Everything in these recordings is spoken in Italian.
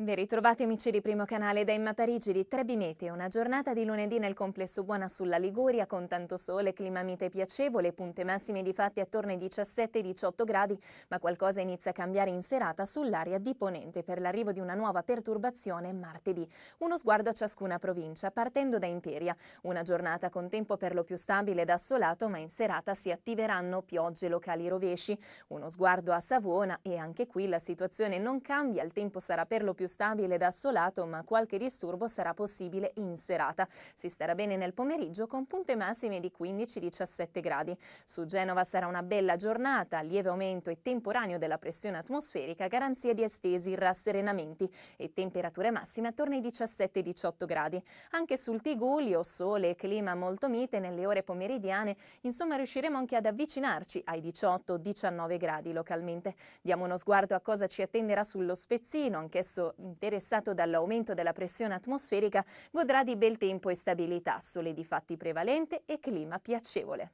Ben ritrovati amici di Primo Canale da Emma Parigi di Trebimete. una giornata di lunedì nel complesso buona sulla Liguria con tanto sole, clima mite e piacevole, punte massime di fatti attorno ai 17-18 gradi, ma qualcosa inizia a cambiare in serata sull'area di Ponente per l'arrivo di una nuova perturbazione martedì. Uno sguardo a ciascuna provincia, partendo da Imperia, una giornata con tempo per lo più stabile ed assolato, ma in serata si attiveranno piogge locali rovesci. Uno sguardo a Savona e anche qui la situazione non cambia, il tempo sarà per lo più stabile ed assolato, ma qualche disturbo sarà possibile in serata. Si starà bene nel pomeriggio con punte massime di 15-17 gradi. Su Genova sarà una bella giornata, lieve aumento e temporaneo della pressione atmosferica, garanzia di estesi rasserenamenti e temperature massime attorno ai 17-18 gradi. Anche sul Tigulio, sole e clima molto mite nelle ore pomeridiane, insomma riusciremo anche ad avvicinarci ai 18-19 gradi localmente. Diamo uno sguardo a cosa ci attenderà sullo spezzino, anch'esso interessato dall'aumento della pressione atmosferica godrà di bel tempo e stabilità, sole di fatti prevalente e clima piacevole.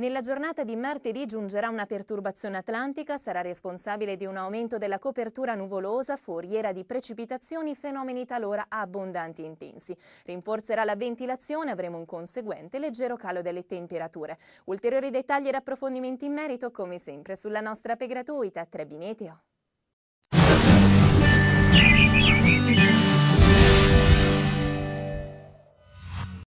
Nella giornata di martedì giungerà una perturbazione atlantica, sarà responsabile di un aumento della copertura nuvolosa, foriera di precipitazioni, fenomeni talora abbondanti e intensi. Rinforzerà la ventilazione, avremo un conseguente leggero calo delle temperature. Ulteriori dettagli ed approfondimenti in merito, come sempre, sulla nostra app gratuita Trebi